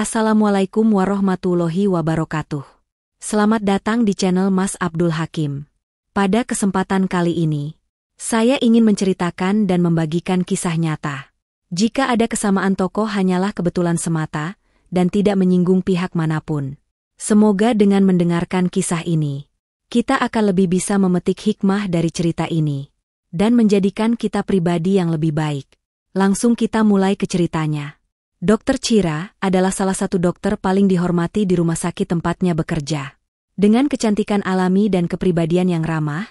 Assalamualaikum warahmatullahi wabarakatuh. Selamat datang di channel Mas Abdul Hakim. Pada kesempatan kali ini, saya ingin menceritakan dan membagikan kisah nyata. Jika ada kesamaan tokoh hanyalah kebetulan semata dan tidak menyinggung pihak manapun. Semoga dengan mendengarkan kisah ini, kita akan lebih bisa memetik hikmah dari cerita ini dan menjadikan kita pribadi yang lebih baik. Langsung kita mulai ke ceritanya. Dokter Cira adalah salah satu dokter paling dihormati di rumah sakit tempatnya bekerja. Dengan kecantikan alami dan kepribadian yang ramah,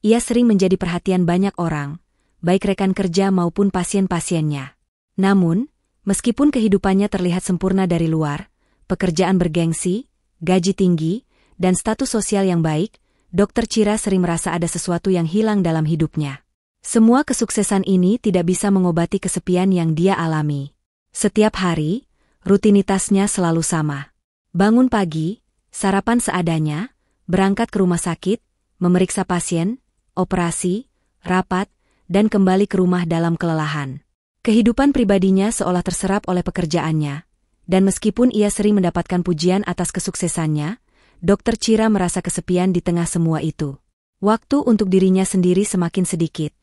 ia sering menjadi perhatian banyak orang, baik rekan kerja maupun pasien-pasiennya. Namun, meskipun kehidupannya terlihat sempurna dari luar, pekerjaan bergengsi, gaji tinggi, dan status sosial yang baik, Dokter Cira sering merasa ada sesuatu yang hilang dalam hidupnya. Semua kesuksesan ini tidak bisa mengobati kesepian yang dia alami. Setiap hari, rutinitasnya selalu sama. Bangun pagi, sarapan seadanya, berangkat ke rumah sakit, memeriksa pasien, operasi, rapat, dan kembali ke rumah dalam kelelahan. Kehidupan pribadinya seolah terserap oleh pekerjaannya, dan meskipun ia sering mendapatkan pujian atas kesuksesannya, Dokter Cira merasa kesepian di tengah semua itu. Waktu untuk dirinya sendiri semakin sedikit,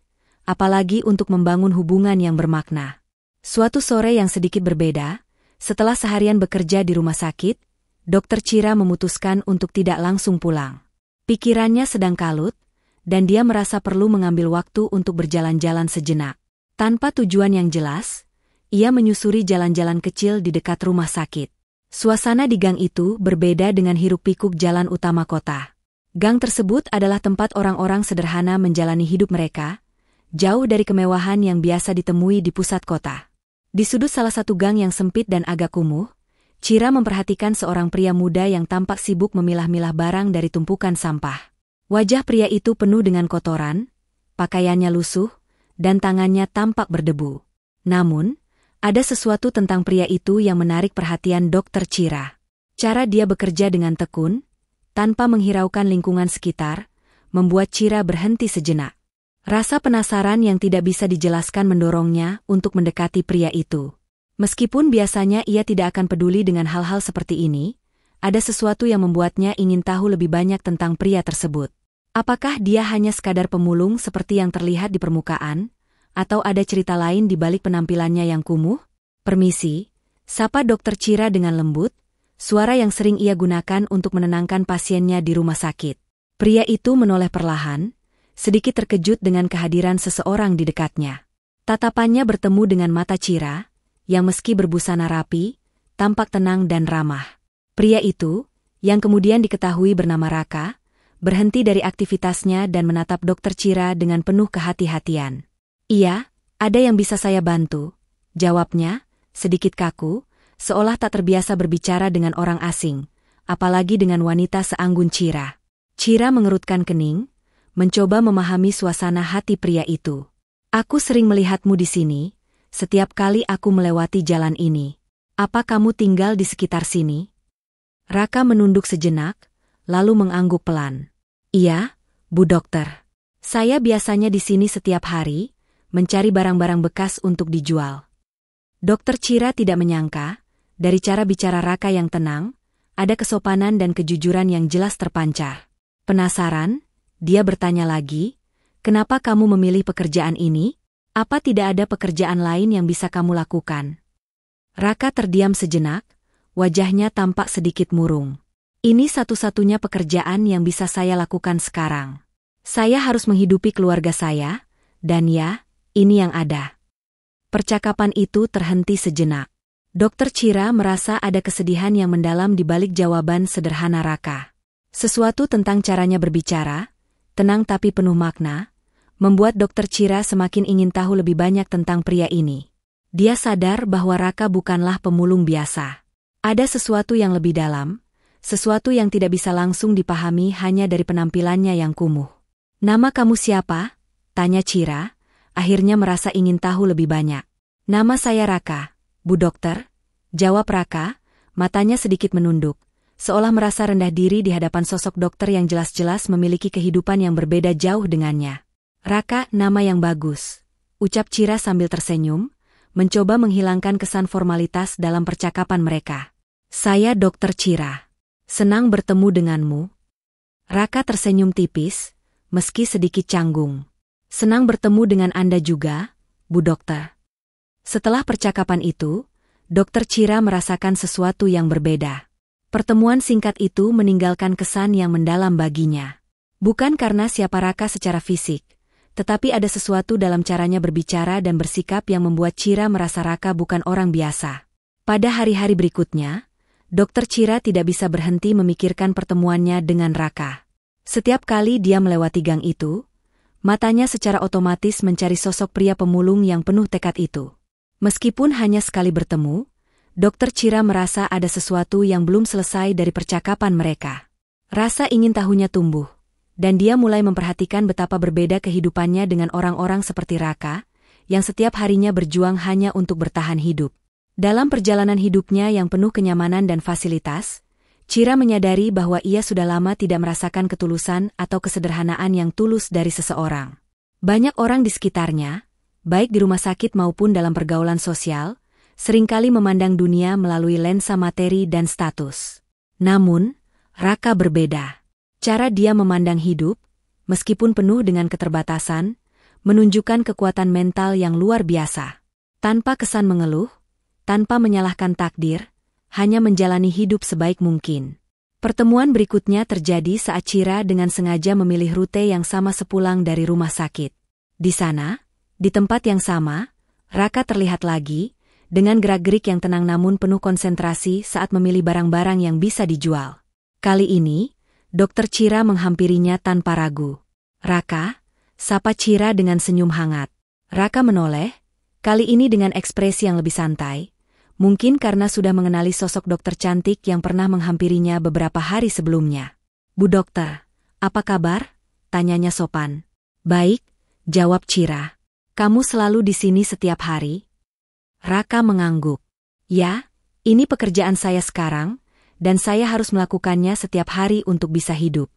apalagi untuk membangun hubungan yang bermakna. Suatu sore yang sedikit berbeda, setelah seharian bekerja di rumah sakit, dokter Cira memutuskan untuk tidak langsung pulang. Pikirannya sedang kalut, dan dia merasa perlu mengambil waktu untuk berjalan-jalan sejenak. Tanpa tujuan yang jelas, ia menyusuri jalan-jalan kecil di dekat rumah sakit. Suasana di gang itu berbeda dengan hiruk-pikuk jalan utama kota. Gang tersebut adalah tempat orang-orang sederhana menjalani hidup mereka, jauh dari kemewahan yang biasa ditemui di pusat kota. Di sudut salah satu gang yang sempit dan agak kumuh, Cira memperhatikan seorang pria muda yang tampak sibuk memilah-milah barang dari tumpukan sampah. Wajah pria itu penuh dengan kotoran, pakaiannya lusuh, dan tangannya tampak berdebu. Namun, ada sesuatu tentang pria itu yang menarik perhatian dokter Cira. Cara dia bekerja dengan tekun, tanpa menghiraukan lingkungan sekitar, membuat Cira berhenti sejenak. Rasa penasaran yang tidak bisa dijelaskan mendorongnya untuk mendekati pria itu. Meskipun biasanya ia tidak akan peduli dengan hal-hal seperti ini, ada sesuatu yang membuatnya ingin tahu lebih banyak tentang pria tersebut. Apakah dia hanya sekadar pemulung seperti yang terlihat di permukaan, atau ada cerita lain di balik penampilannya yang kumuh? Permisi, sapa dokter Cira dengan lembut, suara yang sering ia gunakan untuk menenangkan pasiennya di rumah sakit. Pria itu menoleh perlahan, sedikit terkejut dengan kehadiran seseorang di dekatnya. Tatapannya bertemu dengan mata Cira, yang meski berbusana rapi, tampak tenang dan ramah. Pria itu, yang kemudian diketahui bernama Raka, berhenti dari aktivitasnya dan menatap dokter Cira dengan penuh kehati-hatian. Iya, ada yang bisa saya bantu, jawabnya, sedikit kaku, seolah tak terbiasa berbicara dengan orang asing, apalagi dengan wanita seanggun Cira. Cira mengerutkan kening, mencoba memahami suasana hati pria itu. Aku sering melihatmu di sini, setiap kali aku melewati jalan ini. Apa kamu tinggal di sekitar sini? Raka menunduk sejenak, lalu mengangguk pelan. Iya, Bu Dokter. Saya biasanya di sini setiap hari, mencari barang-barang bekas untuk dijual. Dokter Cira tidak menyangka, dari cara bicara Raka yang tenang, ada kesopanan dan kejujuran yang jelas terpancar. Penasaran? Dia bertanya lagi, kenapa kamu memilih pekerjaan ini? Apa tidak ada pekerjaan lain yang bisa kamu lakukan? Raka terdiam sejenak, wajahnya tampak sedikit murung. Ini satu-satunya pekerjaan yang bisa saya lakukan sekarang. Saya harus menghidupi keluarga saya, dan ya, ini yang ada. Percakapan itu terhenti sejenak. Dokter Cira merasa ada kesedihan yang mendalam di balik jawaban sederhana Raka. Sesuatu tentang caranya berbicara, tenang tapi penuh makna, membuat dokter Cira semakin ingin tahu lebih banyak tentang pria ini. Dia sadar bahwa Raka bukanlah pemulung biasa. Ada sesuatu yang lebih dalam, sesuatu yang tidak bisa langsung dipahami hanya dari penampilannya yang kumuh. Nama kamu siapa? Tanya Cira, akhirnya merasa ingin tahu lebih banyak. Nama saya Raka, Bu Dokter. Jawab Raka, matanya sedikit menunduk, seolah merasa rendah diri di hadapan sosok dokter yang jelas-jelas memiliki kehidupan yang berbeda jauh dengannya. Raka, nama yang bagus. Ucap Cira sambil tersenyum, mencoba menghilangkan kesan formalitas dalam percakapan mereka. Saya dokter Cira. Senang bertemu denganmu. Raka tersenyum tipis, meski sedikit canggung. Senang bertemu dengan Anda juga, Bu Dokter. Setelah percakapan itu, Dokter Cira merasakan sesuatu yang berbeda. Pertemuan singkat itu meninggalkan kesan yang mendalam baginya. Bukan karena siapa Raka secara fisik, tetapi ada sesuatu dalam caranya berbicara dan bersikap yang membuat Cira merasa Raka bukan orang biasa. Pada hari-hari berikutnya, Dokter Cira tidak bisa berhenti memikirkan pertemuannya dengan Raka. Setiap kali dia melewati gang itu, matanya secara otomatis mencari sosok pria pemulung yang penuh tekad itu. Meskipun hanya sekali bertemu, Dokter Cira merasa ada sesuatu yang belum selesai dari percakapan mereka. Rasa ingin tahunya tumbuh, dan dia mulai memperhatikan betapa berbeda kehidupannya dengan orang-orang seperti Raka, yang setiap harinya berjuang hanya untuk bertahan hidup. Dalam perjalanan hidupnya yang penuh kenyamanan dan fasilitas, Cira menyadari bahwa ia sudah lama tidak merasakan ketulusan atau kesederhanaan yang tulus dari seseorang. Banyak orang di sekitarnya, baik di rumah sakit maupun dalam pergaulan sosial, seringkali memandang dunia melalui lensa materi dan status. Namun, Raka berbeda. Cara dia memandang hidup, meskipun penuh dengan keterbatasan, menunjukkan kekuatan mental yang luar biasa. Tanpa kesan mengeluh, tanpa menyalahkan takdir, hanya menjalani hidup sebaik mungkin. Pertemuan berikutnya terjadi saat Cira dengan sengaja memilih rute yang sama sepulang dari rumah sakit. Di sana, di tempat yang sama, Raka terlihat lagi, dengan gerak-gerik yang tenang namun penuh konsentrasi saat memilih barang-barang yang bisa dijual. Kali ini, dokter Cira menghampirinya tanpa ragu. Raka, sapa Cira dengan senyum hangat. Raka menoleh, kali ini dengan ekspresi yang lebih santai, mungkin karena sudah mengenali sosok dokter cantik yang pernah menghampirinya beberapa hari sebelumnya. Bu dokter, apa kabar? Tanyanya sopan. Baik, jawab Cira. Kamu selalu di sini setiap hari, Raka mengangguk. Ya, ini pekerjaan saya sekarang, dan saya harus melakukannya setiap hari untuk bisa hidup.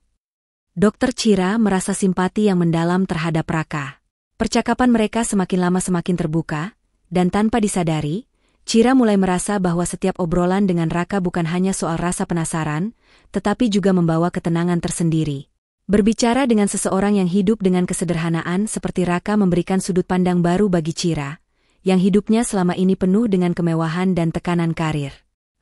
Dokter Cira merasa simpati yang mendalam terhadap Raka. Percakapan mereka semakin lama semakin terbuka, dan tanpa disadari, Cira mulai merasa bahwa setiap obrolan dengan Raka bukan hanya soal rasa penasaran, tetapi juga membawa ketenangan tersendiri. Berbicara dengan seseorang yang hidup dengan kesederhanaan seperti Raka memberikan sudut pandang baru bagi Cira, yang hidupnya selama ini penuh dengan kemewahan dan tekanan karir.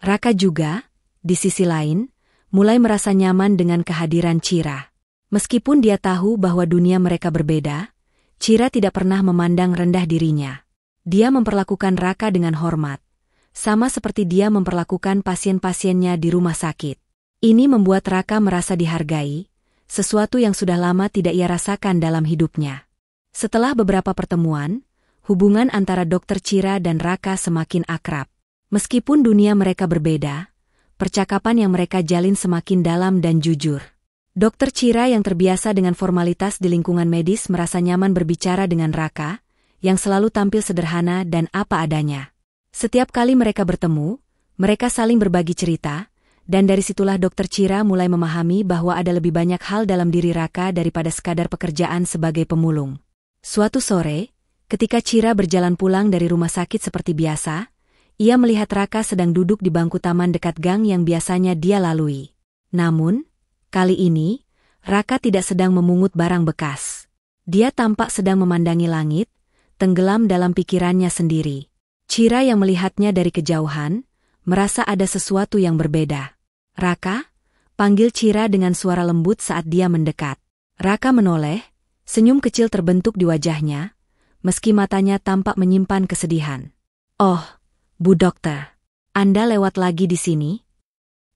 Raka juga, di sisi lain, mulai merasa nyaman dengan kehadiran Cira. Meskipun dia tahu bahwa dunia mereka berbeda, Cira tidak pernah memandang rendah dirinya. Dia memperlakukan Raka dengan hormat, sama seperti dia memperlakukan pasien-pasiennya di rumah sakit. Ini membuat Raka merasa dihargai, sesuatu yang sudah lama tidak ia rasakan dalam hidupnya. Setelah beberapa pertemuan, hubungan antara Dr. Cira dan Raka semakin akrab. Meskipun dunia mereka berbeda, percakapan yang mereka jalin semakin dalam dan jujur. Dokter Cira yang terbiasa dengan formalitas di lingkungan medis merasa nyaman berbicara dengan Raka, yang selalu tampil sederhana dan apa adanya. Setiap kali mereka bertemu, mereka saling berbagi cerita, dan dari situlah Dokter Cira mulai memahami bahwa ada lebih banyak hal dalam diri Raka daripada sekadar pekerjaan sebagai pemulung. Suatu sore, Ketika Cira berjalan pulang dari rumah sakit seperti biasa, ia melihat Raka sedang duduk di bangku taman dekat gang yang biasanya dia lalui. Namun, kali ini, Raka tidak sedang memungut barang bekas. Dia tampak sedang memandangi langit, tenggelam dalam pikirannya sendiri. Cira yang melihatnya dari kejauhan, merasa ada sesuatu yang berbeda. Raka, panggil Cira dengan suara lembut saat dia mendekat. Raka menoleh, senyum kecil terbentuk di wajahnya, meski matanya tampak menyimpan kesedihan. Oh, Bu Dokter, Anda lewat lagi di sini?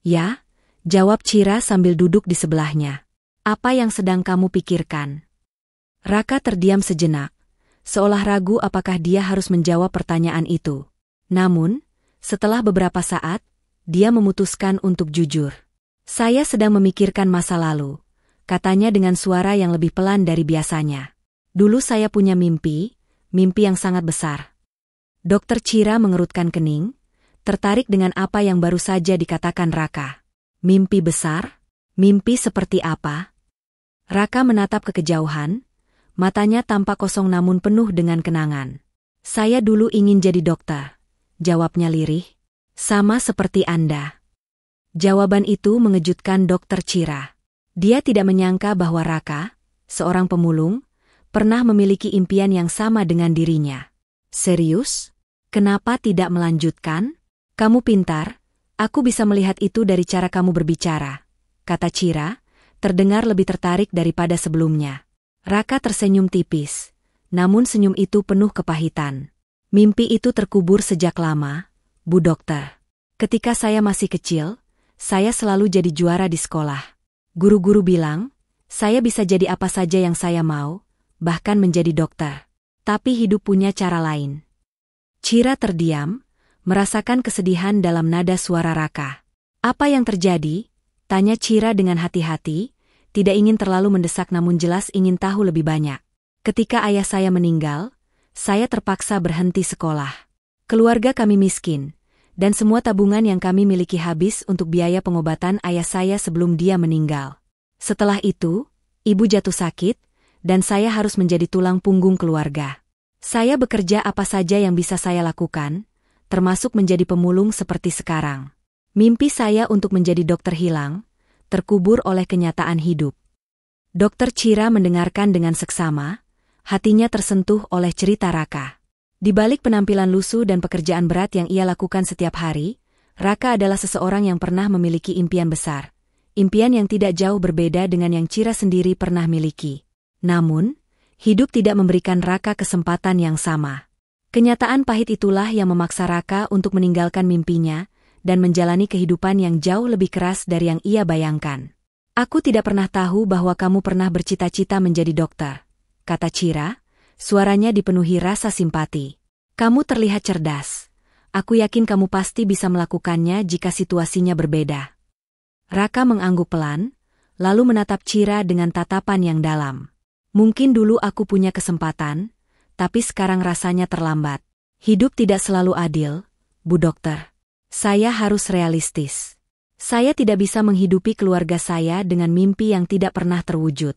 Ya, jawab Cira sambil duduk di sebelahnya. Apa yang sedang kamu pikirkan? Raka terdiam sejenak, seolah ragu apakah dia harus menjawab pertanyaan itu. Namun, setelah beberapa saat, dia memutuskan untuk jujur. Saya sedang memikirkan masa lalu, katanya dengan suara yang lebih pelan dari biasanya. Dulu saya punya mimpi, mimpi yang sangat besar. Dokter Cira mengerutkan kening, tertarik dengan apa yang baru saja dikatakan Raka. Mimpi besar? Mimpi seperti apa? Raka menatap ke kejauhan, matanya tampak kosong namun penuh dengan kenangan. Saya dulu ingin jadi dokter, jawabnya lirih. Sama seperti Anda. Jawaban itu mengejutkan dokter Cira. Dia tidak menyangka bahwa Raka, seorang pemulung, pernah memiliki impian yang sama dengan dirinya. Serius? Kenapa tidak melanjutkan? Kamu pintar, aku bisa melihat itu dari cara kamu berbicara. Kata Cira, terdengar lebih tertarik daripada sebelumnya. Raka tersenyum tipis, namun senyum itu penuh kepahitan. Mimpi itu terkubur sejak lama, Bu Dokter. Ketika saya masih kecil, saya selalu jadi juara di sekolah. Guru-guru bilang, saya bisa jadi apa saja yang saya mau, bahkan menjadi dokter. Tapi hidup punya cara lain. Cira terdiam, merasakan kesedihan dalam nada suara Raka. Apa yang terjadi? Tanya Cira dengan hati-hati, tidak ingin terlalu mendesak namun jelas ingin tahu lebih banyak. Ketika ayah saya meninggal, saya terpaksa berhenti sekolah. Keluarga kami miskin, dan semua tabungan yang kami miliki habis untuk biaya pengobatan ayah saya sebelum dia meninggal. Setelah itu, ibu jatuh sakit, dan saya harus menjadi tulang punggung keluarga. Saya bekerja apa saja yang bisa saya lakukan, termasuk menjadi pemulung seperti sekarang. Mimpi saya untuk menjadi dokter hilang, terkubur oleh kenyataan hidup. Dokter Cira mendengarkan dengan seksama, hatinya tersentuh oleh cerita Raka. Di balik penampilan lusuh dan pekerjaan berat yang ia lakukan setiap hari, Raka adalah seseorang yang pernah memiliki impian besar. Impian yang tidak jauh berbeda dengan yang Cira sendiri pernah miliki. Namun, hidup tidak memberikan Raka kesempatan yang sama. Kenyataan pahit itulah yang memaksa Raka untuk meninggalkan mimpinya dan menjalani kehidupan yang jauh lebih keras dari yang ia bayangkan. Aku tidak pernah tahu bahwa kamu pernah bercita-cita menjadi dokter, kata Cira, suaranya dipenuhi rasa simpati. Kamu terlihat cerdas. Aku yakin kamu pasti bisa melakukannya jika situasinya berbeda. Raka mengangguk pelan, lalu menatap Cira dengan tatapan yang dalam. Mungkin dulu aku punya kesempatan, tapi sekarang rasanya terlambat. Hidup tidak selalu adil, Bu Dokter. Saya harus realistis. Saya tidak bisa menghidupi keluarga saya dengan mimpi yang tidak pernah terwujud.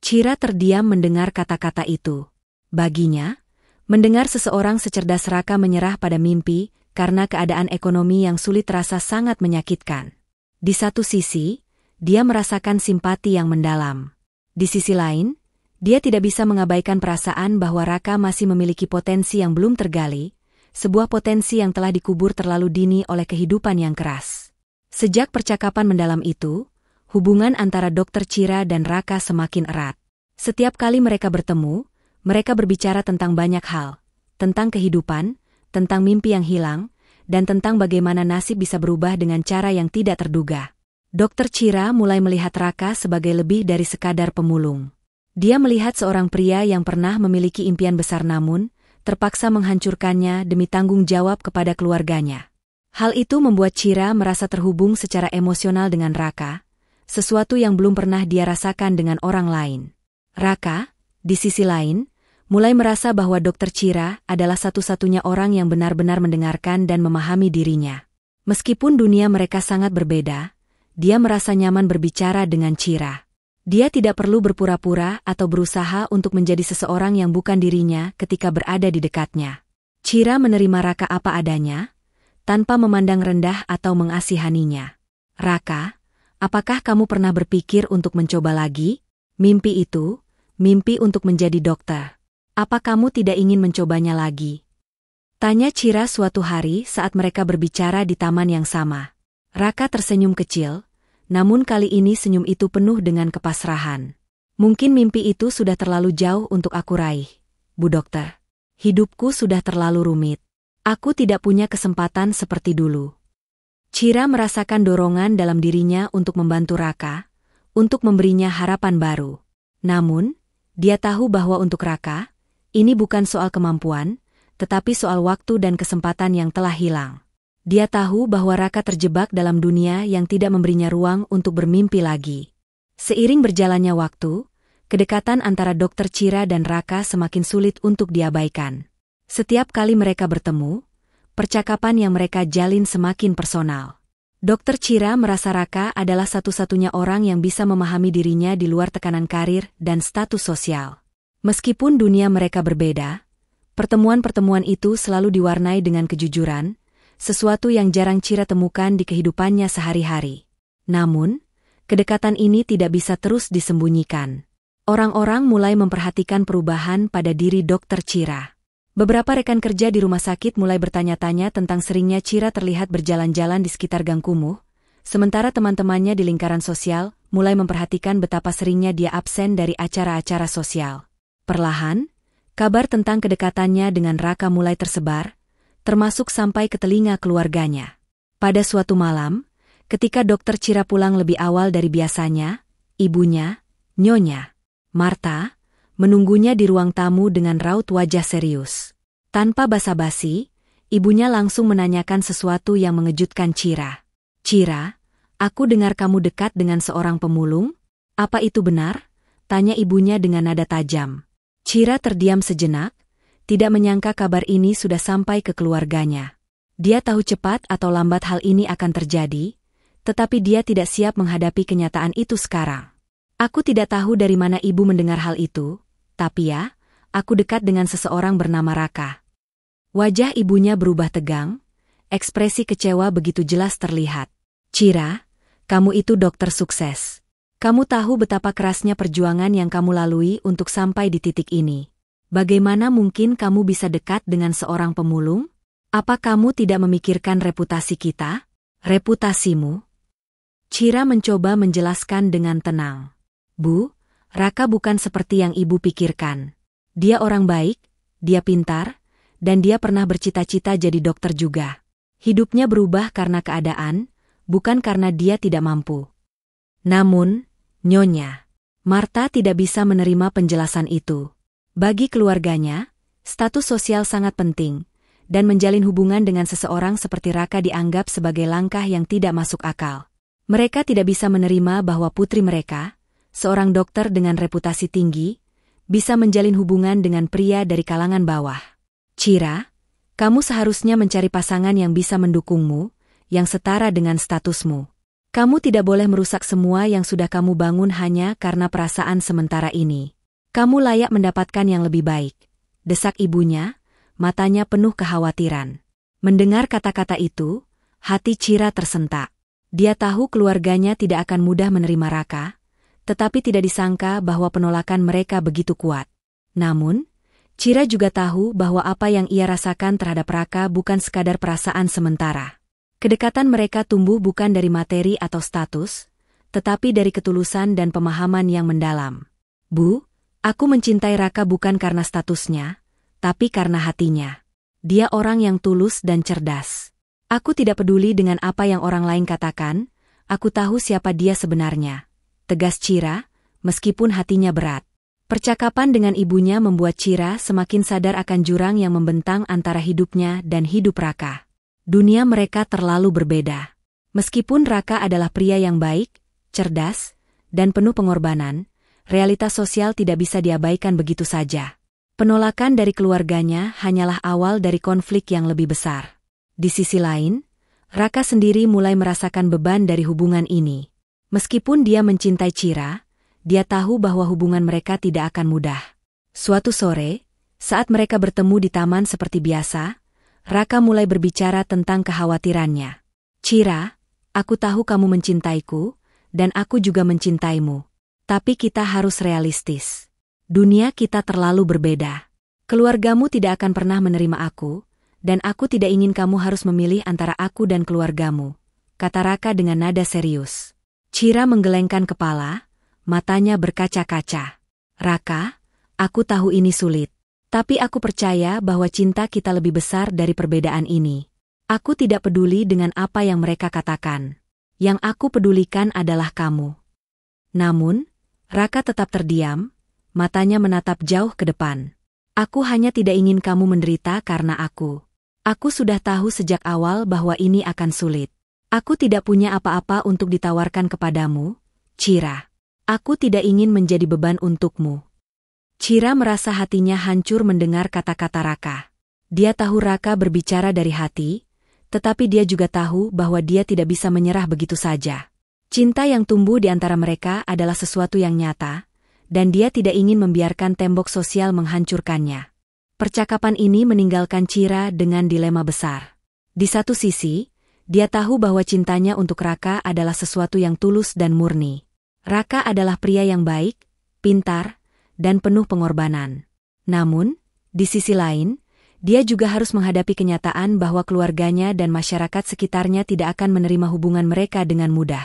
Cira terdiam mendengar kata-kata itu. Baginya, mendengar seseorang secerdas raka menyerah pada mimpi karena keadaan ekonomi yang sulit terasa sangat menyakitkan. Di satu sisi, dia merasakan simpati yang mendalam. Di sisi lain, dia tidak bisa mengabaikan perasaan bahwa Raka masih memiliki potensi yang belum tergali, sebuah potensi yang telah dikubur terlalu dini oleh kehidupan yang keras. Sejak percakapan mendalam itu, hubungan antara Dokter Cira dan Raka semakin erat. Setiap kali mereka bertemu, mereka berbicara tentang banyak hal, tentang kehidupan, tentang mimpi yang hilang, dan tentang bagaimana nasib bisa berubah dengan cara yang tidak terduga. Dokter Cira mulai melihat Raka sebagai lebih dari sekadar pemulung. Dia melihat seorang pria yang pernah memiliki impian besar namun, terpaksa menghancurkannya demi tanggung jawab kepada keluarganya. Hal itu membuat Cira merasa terhubung secara emosional dengan Raka, sesuatu yang belum pernah dia rasakan dengan orang lain. Raka, di sisi lain, mulai merasa bahwa Dokter Cira adalah satu-satunya orang yang benar-benar mendengarkan dan memahami dirinya. Meskipun dunia mereka sangat berbeda, dia merasa nyaman berbicara dengan Cira. Dia tidak perlu berpura-pura atau berusaha untuk menjadi seseorang yang bukan dirinya ketika berada di dekatnya. Cira menerima Raka apa adanya, tanpa memandang rendah atau mengasihaninya. Raka, apakah kamu pernah berpikir untuk mencoba lagi? Mimpi itu, mimpi untuk menjadi dokter. Apa kamu tidak ingin mencobanya lagi? Tanya Cira suatu hari saat mereka berbicara di taman yang sama. Raka tersenyum kecil, namun kali ini senyum itu penuh dengan kepasrahan. Mungkin mimpi itu sudah terlalu jauh untuk aku raih, Bu Dokter. Hidupku sudah terlalu rumit. Aku tidak punya kesempatan seperti dulu. Cira merasakan dorongan dalam dirinya untuk membantu Raka, untuk memberinya harapan baru. Namun, dia tahu bahwa untuk Raka, ini bukan soal kemampuan, tetapi soal waktu dan kesempatan yang telah hilang. Dia tahu bahwa Raka terjebak dalam dunia yang tidak memberinya ruang untuk bermimpi lagi. Seiring berjalannya waktu, kedekatan antara dokter Cira dan Raka semakin sulit untuk diabaikan. Setiap kali mereka bertemu, percakapan yang mereka jalin semakin personal. Dokter Cira merasa Raka adalah satu-satunya orang yang bisa memahami dirinya di luar tekanan karir dan status sosial. Meskipun dunia mereka berbeda, pertemuan-pertemuan itu selalu diwarnai dengan kejujuran, sesuatu yang jarang Cira temukan di kehidupannya sehari-hari. Namun, kedekatan ini tidak bisa terus disembunyikan. Orang-orang mulai memperhatikan perubahan pada diri dokter Cira. Beberapa rekan kerja di rumah sakit mulai bertanya-tanya tentang seringnya Cira terlihat berjalan-jalan di sekitar Gang Kumuh, sementara teman-temannya di lingkaran sosial mulai memperhatikan betapa seringnya dia absen dari acara-acara sosial. Perlahan, kabar tentang kedekatannya dengan Raka mulai tersebar, termasuk sampai ke telinga keluarganya. Pada suatu malam, ketika dokter Cira pulang lebih awal dari biasanya, ibunya, Nyonya, Marta, menunggunya di ruang tamu dengan raut wajah serius. Tanpa basa-basi, ibunya langsung menanyakan sesuatu yang mengejutkan Cira. Cira, aku dengar kamu dekat dengan seorang pemulung, apa itu benar? Tanya ibunya dengan nada tajam. Cira terdiam sejenak, tidak menyangka kabar ini sudah sampai ke keluarganya. Dia tahu cepat atau lambat hal ini akan terjadi, tetapi dia tidak siap menghadapi kenyataan itu sekarang. Aku tidak tahu dari mana ibu mendengar hal itu, tapi ya, aku dekat dengan seseorang bernama Raka. Wajah ibunya berubah tegang, ekspresi kecewa begitu jelas terlihat. Cira, kamu itu dokter sukses. Kamu tahu betapa kerasnya perjuangan yang kamu lalui untuk sampai di titik ini. Bagaimana mungkin kamu bisa dekat dengan seorang pemulung? Apa kamu tidak memikirkan reputasi kita? Reputasimu? Cira mencoba menjelaskan dengan tenang. Bu, Raka bukan seperti yang ibu pikirkan. Dia orang baik, dia pintar, dan dia pernah bercita-cita jadi dokter juga. Hidupnya berubah karena keadaan, bukan karena dia tidak mampu. Namun, Nyonya, Marta tidak bisa menerima penjelasan itu. Bagi keluarganya, status sosial sangat penting, dan menjalin hubungan dengan seseorang seperti Raka dianggap sebagai langkah yang tidak masuk akal. Mereka tidak bisa menerima bahwa putri mereka, seorang dokter dengan reputasi tinggi, bisa menjalin hubungan dengan pria dari kalangan bawah. Cira, kamu seharusnya mencari pasangan yang bisa mendukungmu, yang setara dengan statusmu. Kamu tidak boleh merusak semua yang sudah kamu bangun hanya karena perasaan sementara ini. Kamu layak mendapatkan yang lebih baik. Desak ibunya, matanya penuh kekhawatiran. Mendengar kata-kata itu, hati Cira tersentak. Dia tahu keluarganya tidak akan mudah menerima Raka, tetapi tidak disangka bahwa penolakan mereka begitu kuat. Namun, Cira juga tahu bahwa apa yang ia rasakan terhadap Raka bukan sekadar perasaan sementara. Kedekatan mereka tumbuh bukan dari materi atau status, tetapi dari ketulusan dan pemahaman yang mendalam. Bu, Aku mencintai Raka bukan karena statusnya, tapi karena hatinya. Dia orang yang tulus dan cerdas. Aku tidak peduli dengan apa yang orang lain katakan, aku tahu siapa dia sebenarnya. Tegas Cira, meskipun hatinya berat. Percakapan dengan ibunya membuat Cira semakin sadar akan jurang yang membentang antara hidupnya dan hidup Raka. Dunia mereka terlalu berbeda. Meskipun Raka adalah pria yang baik, cerdas, dan penuh pengorbanan, realitas sosial tidak bisa diabaikan begitu saja. Penolakan dari keluarganya hanyalah awal dari konflik yang lebih besar. Di sisi lain, Raka sendiri mulai merasakan beban dari hubungan ini. Meskipun dia mencintai Cira, dia tahu bahwa hubungan mereka tidak akan mudah. Suatu sore, saat mereka bertemu di taman seperti biasa, Raka mulai berbicara tentang kekhawatirannya. Cira, aku tahu kamu mencintaiku, dan aku juga mencintaimu. Tapi kita harus realistis. Dunia kita terlalu berbeda. Keluargamu tidak akan pernah menerima aku, dan aku tidak ingin kamu harus memilih antara aku dan keluargamu, kata Raka dengan nada serius. Cira menggelengkan kepala, matanya berkaca-kaca. Raka, aku tahu ini sulit. Tapi aku percaya bahwa cinta kita lebih besar dari perbedaan ini. Aku tidak peduli dengan apa yang mereka katakan. Yang aku pedulikan adalah kamu. Namun, Raka tetap terdiam, matanya menatap jauh ke depan. Aku hanya tidak ingin kamu menderita karena aku. Aku sudah tahu sejak awal bahwa ini akan sulit. Aku tidak punya apa-apa untuk ditawarkan kepadamu, Cira. Aku tidak ingin menjadi beban untukmu. Cira merasa hatinya hancur mendengar kata-kata Raka. Dia tahu Raka berbicara dari hati, tetapi dia juga tahu bahwa dia tidak bisa menyerah begitu saja. Cinta yang tumbuh di antara mereka adalah sesuatu yang nyata, dan dia tidak ingin membiarkan tembok sosial menghancurkannya. Percakapan ini meninggalkan Cira dengan dilema besar. Di satu sisi, dia tahu bahwa cintanya untuk Raka adalah sesuatu yang tulus dan murni. Raka adalah pria yang baik, pintar, dan penuh pengorbanan. Namun, di sisi lain, dia juga harus menghadapi kenyataan bahwa keluarganya dan masyarakat sekitarnya tidak akan menerima hubungan mereka dengan mudah.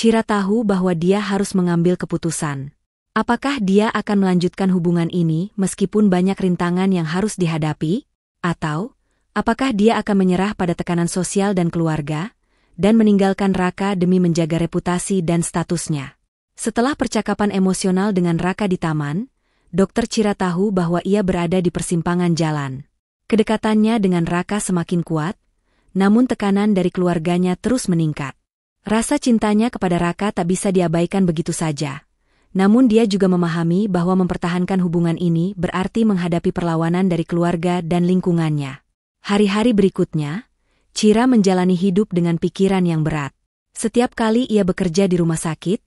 Cira tahu bahwa dia harus mengambil keputusan. Apakah dia akan melanjutkan hubungan ini meskipun banyak rintangan yang harus dihadapi? Atau, apakah dia akan menyerah pada tekanan sosial dan keluarga, dan meninggalkan Raka demi menjaga reputasi dan statusnya? Setelah percakapan emosional dengan Raka di taman, dokter Cira tahu bahwa ia berada di persimpangan jalan. Kedekatannya dengan Raka semakin kuat, namun tekanan dari keluarganya terus meningkat. Rasa cintanya kepada Raka tak bisa diabaikan begitu saja. Namun dia juga memahami bahwa mempertahankan hubungan ini berarti menghadapi perlawanan dari keluarga dan lingkungannya. Hari-hari berikutnya, Cira menjalani hidup dengan pikiran yang berat. Setiap kali ia bekerja di rumah sakit,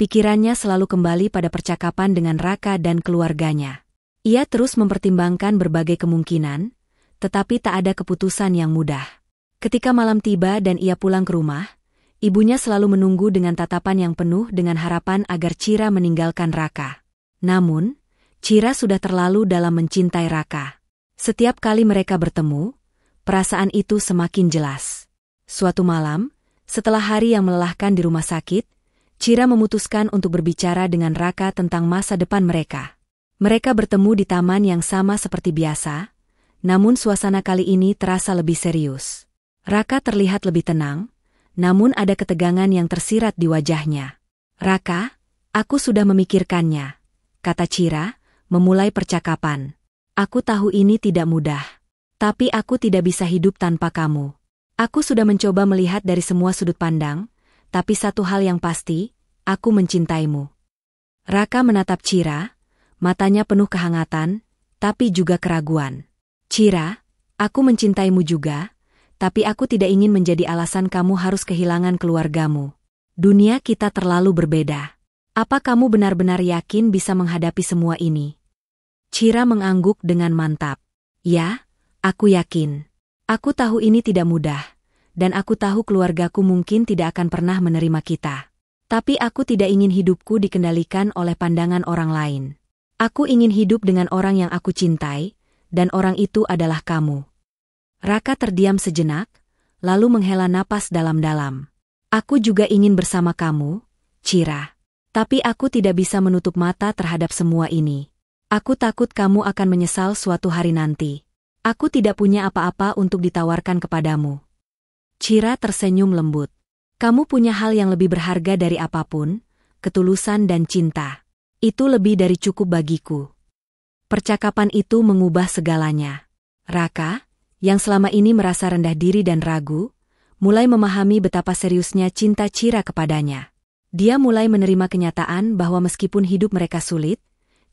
pikirannya selalu kembali pada percakapan dengan Raka dan keluarganya. Ia terus mempertimbangkan berbagai kemungkinan, tetapi tak ada keputusan yang mudah. Ketika malam tiba dan ia pulang ke rumah, Ibunya selalu menunggu dengan tatapan yang penuh dengan harapan agar Cira meninggalkan Raka. Namun, Cira sudah terlalu dalam mencintai Raka. Setiap kali mereka bertemu, perasaan itu semakin jelas. Suatu malam, setelah hari yang melelahkan di rumah sakit, Cira memutuskan untuk berbicara dengan Raka tentang masa depan mereka. Mereka bertemu di taman yang sama seperti biasa, namun suasana kali ini terasa lebih serius. Raka terlihat lebih tenang, namun ada ketegangan yang tersirat di wajahnya. Raka, aku sudah memikirkannya, kata Cira, memulai percakapan. Aku tahu ini tidak mudah, tapi aku tidak bisa hidup tanpa kamu. Aku sudah mencoba melihat dari semua sudut pandang, tapi satu hal yang pasti, aku mencintaimu. Raka menatap Cira, matanya penuh kehangatan, tapi juga keraguan. Cira, aku mencintaimu juga, tapi aku tidak ingin menjadi alasan kamu harus kehilangan keluargamu. Dunia kita terlalu berbeda. Apa kamu benar-benar yakin bisa menghadapi semua ini? Cira mengangguk dengan mantap. Ya, aku yakin. Aku tahu ini tidak mudah, dan aku tahu keluargaku mungkin tidak akan pernah menerima kita. Tapi aku tidak ingin hidupku dikendalikan oleh pandangan orang lain. Aku ingin hidup dengan orang yang aku cintai, dan orang itu adalah kamu. Raka terdiam sejenak, lalu menghela napas dalam-dalam. Aku juga ingin bersama kamu, Cira. Tapi aku tidak bisa menutup mata terhadap semua ini. Aku takut kamu akan menyesal suatu hari nanti. Aku tidak punya apa-apa untuk ditawarkan kepadamu. Cira tersenyum lembut. Kamu punya hal yang lebih berharga dari apapun, ketulusan dan cinta. Itu lebih dari cukup bagiku. Percakapan itu mengubah segalanya. Raka, yang selama ini merasa rendah diri dan ragu, mulai memahami betapa seriusnya cinta Cira kepadanya. Dia mulai menerima kenyataan bahwa meskipun hidup mereka sulit,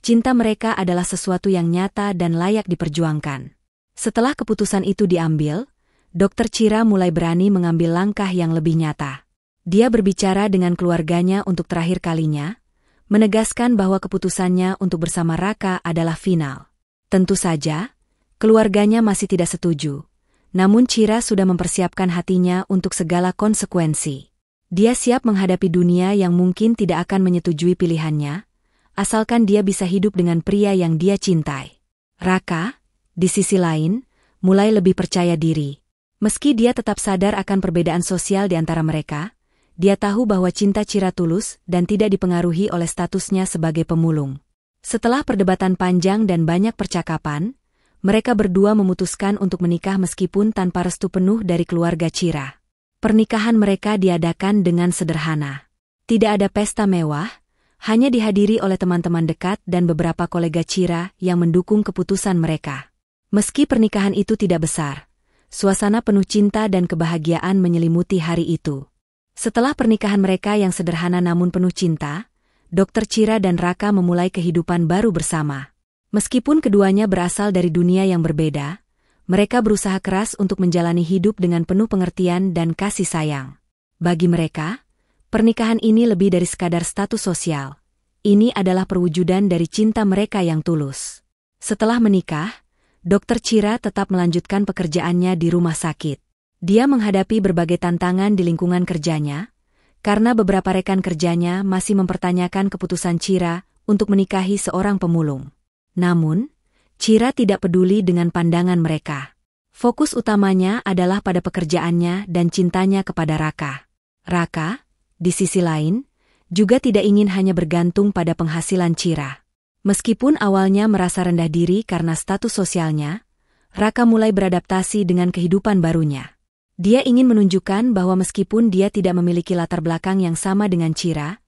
cinta mereka adalah sesuatu yang nyata dan layak diperjuangkan. Setelah keputusan itu diambil, Dokter Cira mulai berani mengambil langkah yang lebih nyata. Dia berbicara dengan keluarganya untuk terakhir kalinya, menegaskan bahwa keputusannya untuk bersama Raka adalah final. Tentu saja, Keluarganya masih tidak setuju, namun Cira sudah mempersiapkan hatinya untuk segala konsekuensi. Dia siap menghadapi dunia yang mungkin tidak akan menyetujui pilihannya, asalkan dia bisa hidup dengan pria yang dia cintai. Raka, di sisi lain, mulai lebih percaya diri. Meski dia tetap sadar akan perbedaan sosial di antara mereka, dia tahu bahwa cinta Cira tulus dan tidak dipengaruhi oleh statusnya sebagai pemulung. Setelah perdebatan panjang dan banyak percakapan, mereka berdua memutuskan untuk menikah meskipun tanpa restu penuh dari keluarga Cira. Pernikahan mereka diadakan dengan sederhana. Tidak ada pesta mewah, hanya dihadiri oleh teman-teman dekat dan beberapa kolega Cira yang mendukung keputusan mereka. Meski pernikahan itu tidak besar, suasana penuh cinta dan kebahagiaan menyelimuti hari itu. Setelah pernikahan mereka yang sederhana namun penuh cinta, Dokter Cira dan Raka memulai kehidupan baru bersama. Meskipun keduanya berasal dari dunia yang berbeda, mereka berusaha keras untuk menjalani hidup dengan penuh pengertian dan kasih sayang. Bagi mereka, pernikahan ini lebih dari sekadar status sosial. Ini adalah perwujudan dari cinta mereka yang tulus. Setelah menikah, Dokter Cira tetap melanjutkan pekerjaannya di rumah sakit. Dia menghadapi berbagai tantangan di lingkungan kerjanya, karena beberapa rekan kerjanya masih mempertanyakan keputusan Cira untuk menikahi seorang pemulung. Namun, Cira tidak peduli dengan pandangan mereka. Fokus utamanya adalah pada pekerjaannya dan cintanya kepada Raka. Raka, di sisi lain, juga tidak ingin hanya bergantung pada penghasilan Cira. Meskipun awalnya merasa rendah diri karena status sosialnya, Raka mulai beradaptasi dengan kehidupan barunya. Dia ingin menunjukkan bahwa meskipun dia tidak memiliki latar belakang yang sama dengan Cira,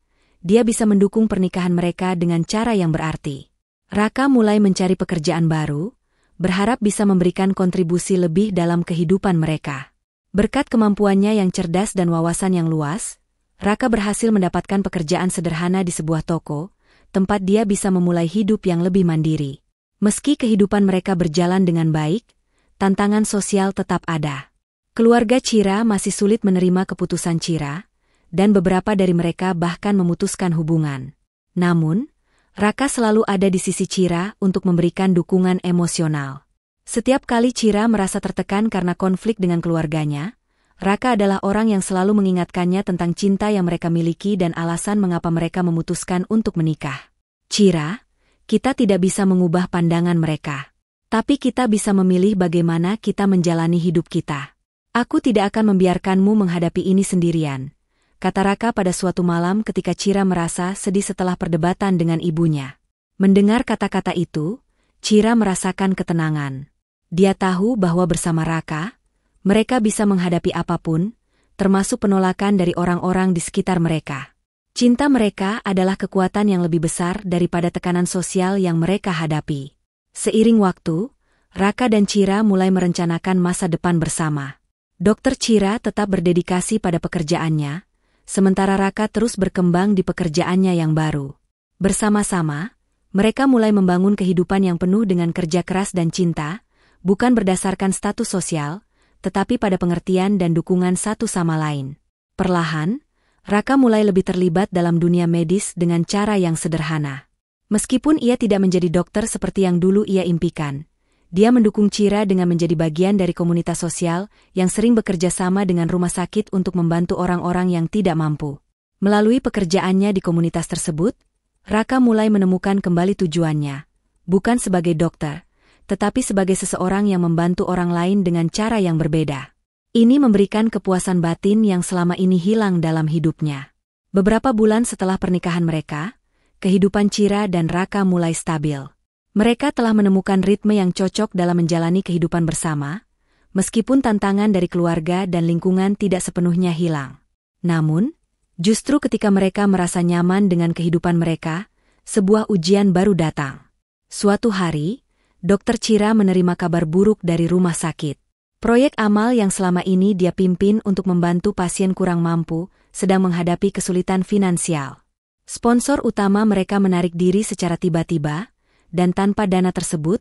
dia bisa mendukung pernikahan mereka dengan cara yang berarti. Raka mulai mencari pekerjaan baru, berharap bisa memberikan kontribusi lebih dalam kehidupan mereka. Berkat kemampuannya yang cerdas dan wawasan yang luas, Raka berhasil mendapatkan pekerjaan sederhana di sebuah toko, tempat dia bisa memulai hidup yang lebih mandiri. Meski kehidupan mereka berjalan dengan baik, tantangan sosial tetap ada. Keluarga Cira masih sulit menerima keputusan Cira, dan beberapa dari mereka bahkan memutuskan hubungan. Namun, Raka selalu ada di sisi Cira untuk memberikan dukungan emosional. Setiap kali Cira merasa tertekan karena konflik dengan keluarganya, Raka adalah orang yang selalu mengingatkannya tentang cinta yang mereka miliki dan alasan mengapa mereka memutuskan untuk menikah. Cira, kita tidak bisa mengubah pandangan mereka. Tapi kita bisa memilih bagaimana kita menjalani hidup kita. Aku tidak akan membiarkanmu menghadapi ini sendirian kata Raka pada suatu malam ketika Cira merasa sedih setelah perdebatan dengan ibunya. Mendengar kata-kata itu, Cira merasakan ketenangan. Dia tahu bahwa bersama Raka, mereka bisa menghadapi apapun, termasuk penolakan dari orang-orang di sekitar mereka. Cinta mereka adalah kekuatan yang lebih besar daripada tekanan sosial yang mereka hadapi. Seiring waktu, Raka dan Cira mulai merencanakan masa depan bersama. Dokter Cira tetap berdedikasi pada pekerjaannya, sementara Raka terus berkembang di pekerjaannya yang baru. Bersama-sama, mereka mulai membangun kehidupan yang penuh dengan kerja keras dan cinta, bukan berdasarkan status sosial, tetapi pada pengertian dan dukungan satu sama lain. Perlahan, Raka mulai lebih terlibat dalam dunia medis dengan cara yang sederhana. Meskipun ia tidak menjadi dokter seperti yang dulu ia impikan, dia mendukung Cira dengan menjadi bagian dari komunitas sosial yang sering bekerja sama dengan rumah sakit untuk membantu orang-orang yang tidak mampu. Melalui pekerjaannya di komunitas tersebut, Raka mulai menemukan kembali tujuannya, bukan sebagai dokter, tetapi sebagai seseorang yang membantu orang lain dengan cara yang berbeda. Ini memberikan kepuasan batin yang selama ini hilang dalam hidupnya. Beberapa bulan setelah pernikahan mereka, kehidupan Cira dan Raka mulai stabil. Mereka telah menemukan ritme yang cocok dalam menjalani kehidupan bersama, meskipun tantangan dari keluarga dan lingkungan tidak sepenuhnya hilang. Namun, justru ketika mereka merasa nyaman dengan kehidupan mereka, sebuah ujian baru datang. Suatu hari, dokter Cira menerima kabar buruk dari rumah sakit. Proyek amal yang selama ini dia pimpin untuk membantu pasien kurang mampu sedang menghadapi kesulitan finansial. Sponsor utama mereka menarik diri secara tiba-tiba, dan tanpa dana tersebut,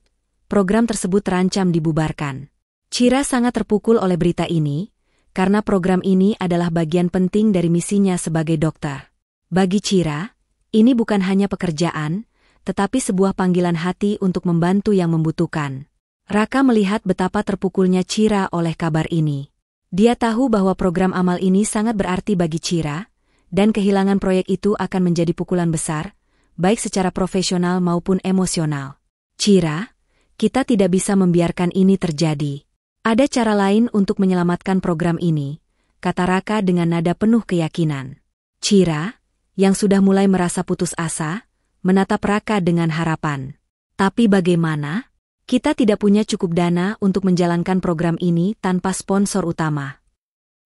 program tersebut terancam dibubarkan. Cira sangat terpukul oleh berita ini, karena program ini adalah bagian penting dari misinya sebagai dokter. Bagi Cira, ini bukan hanya pekerjaan, tetapi sebuah panggilan hati untuk membantu yang membutuhkan. Raka melihat betapa terpukulnya Cira oleh kabar ini. Dia tahu bahwa program amal ini sangat berarti bagi Cira, dan kehilangan proyek itu akan menjadi pukulan besar, baik secara profesional maupun emosional. Cira, kita tidak bisa membiarkan ini terjadi. Ada cara lain untuk menyelamatkan program ini, kata Raka dengan nada penuh keyakinan. Cira, yang sudah mulai merasa putus asa, menatap Raka dengan harapan. Tapi bagaimana? Kita tidak punya cukup dana untuk menjalankan program ini tanpa sponsor utama.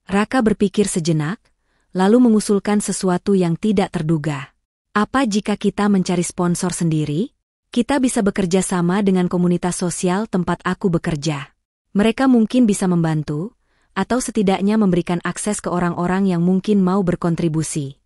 Raka berpikir sejenak, lalu mengusulkan sesuatu yang tidak terduga. Apa jika kita mencari sponsor sendiri? Kita bisa bekerja sama dengan komunitas sosial tempat aku bekerja. Mereka mungkin bisa membantu, atau setidaknya memberikan akses ke orang-orang yang mungkin mau berkontribusi.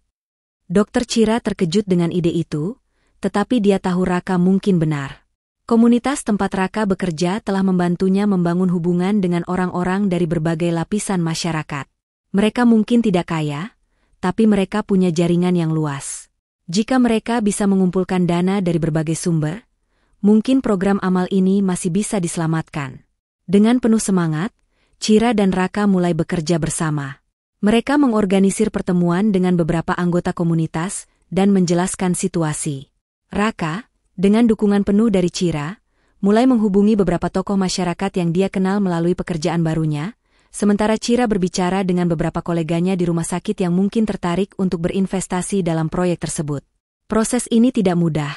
Dokter Cira terkejut dengan ide itu, tetapi dia tahu Raka mungkin benar. Komunitas tempat Raka bekerja telah membantunya membangun hubungan dengan orang-orang dari berbagai lapisan masyarakat. Mereka mungkin tidak kaya, tapi mereka punya jaringan yang luas. Jika mereka bisa mengumpulkan dana dari berbagai sumber, mungkin program amal ini masih bisa diselamatkan. Dengan penuh semangat, Cira dan Raka mulai bekerja bersama. Mereka mengorganisir pertemuan dengan beberapa anggota komunitas dan menjelaskan situasi. Raka, dengan dukungan penuh dari Cira, mulai menghubungi beberapa tokoh masyarakat yang dia kenal melalui pekerjaan barunya, Sementara Cira berbicara dengan beberapa koleganya di rumah sakit yang mungkin tertarik untuk berinvestasi dalam proyek tersebut. Proses ini tidak mudah,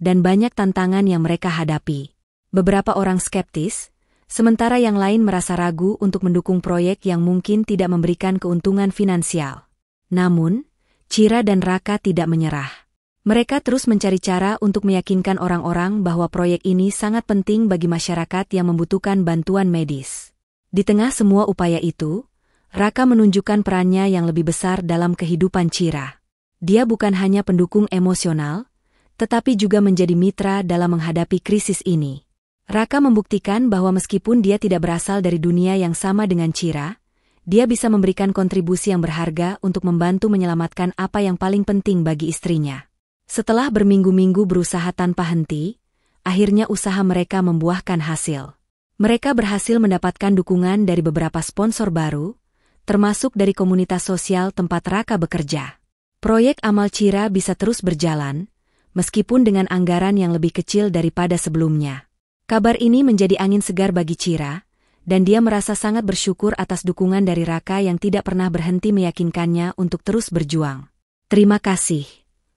dan banyak tantangan yang mereka hadapi. Beberapa orang skeptis, sementara yang lain merasa ragu untuk mendukung proyek yang mungkin tidak memberikan keuntungan finansial. Namun, Cira dan Raka tidak menyerah. Mereka terus mencari cara untuk meyakinkan orang-orang bahwa proyek ini sangat penting bagi masyarakat yang membutuhkan bantuan medis. Di tengah semua upaya itu, Raka menunjukkan perannya yang lebih besar dalam kehidupan Cira. Dia bukan hanya pendukung emosional, tetapi juga menjadi mitra dalam menghadapi krisis ini. Raka membuktikan bahwa meskipun dia tidak berasal dari dunia yang sama dengan Cira, dia bisa memberikan kontribusi yang berharga untuk membantu menyelamatkan apa yang paling penting bagi istrinya. Setelah berminggu-minggu berusaha tanpa henti, akhirnya usaha mereka membuahkan hasil. Mereka berhasil mendapatkan dukungan dari beberapa sponsor baru, termasuk dari komunitas sosial tempat Raka bekerja. Proyek Amal Cira bisa terus berjalan, meskipun dengan anggaran yang lebih kecil daripada sebelumnya. Kabar ini menjadi angin segar bagi Cira, dan dia merasa sangat bersyukur atas dukungan dari Raka yang tidak pernah berhenti meyakinkannya untuk terus berjuang. Terima kasih,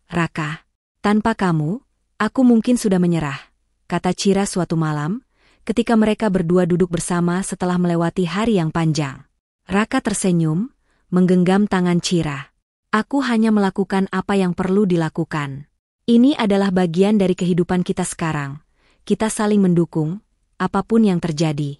Raka. Tanpa kamu, aku mungkin sudah menyerah, kata Cira suatu malam, ketika mereka berdua duduk bersama setelah melewati hari yang panjang. Raka tersenyum, menggenggam tangan Cira. Aku hanya melakukan apa yang perlu dilakukan. Ini adalah bagian dari kehidupan kita sekarang. Kita saling mendukung, apapun yang terjadi.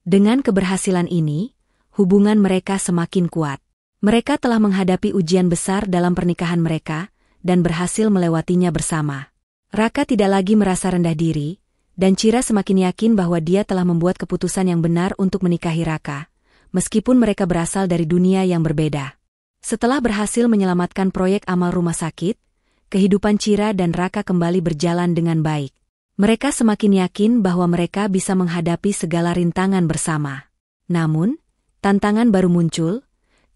Dengan keberhasilan ini, hubungan mereka semakin kuat. Mereka telah menghadapi ujian besar dalam pernikahan mereka, dan berhasil melewatinya bersama. Raka tidak lagi merasa rendah diri, dan Cira semakin yakin bahwa dia telah membuat keputusan yang benar untuk menikahi Raka, meskipun mereka berasal dari dunia yang berbeda. Setelah berhasil menyelamatkan proyek amal rumah sakit, kehidupan Cira dan Raka kembali berjalan dengan baik. Mereka semakin yakin bahwa mereka bisa menghadapi segala rintangan bersama. Namun, tantangan baru muncul,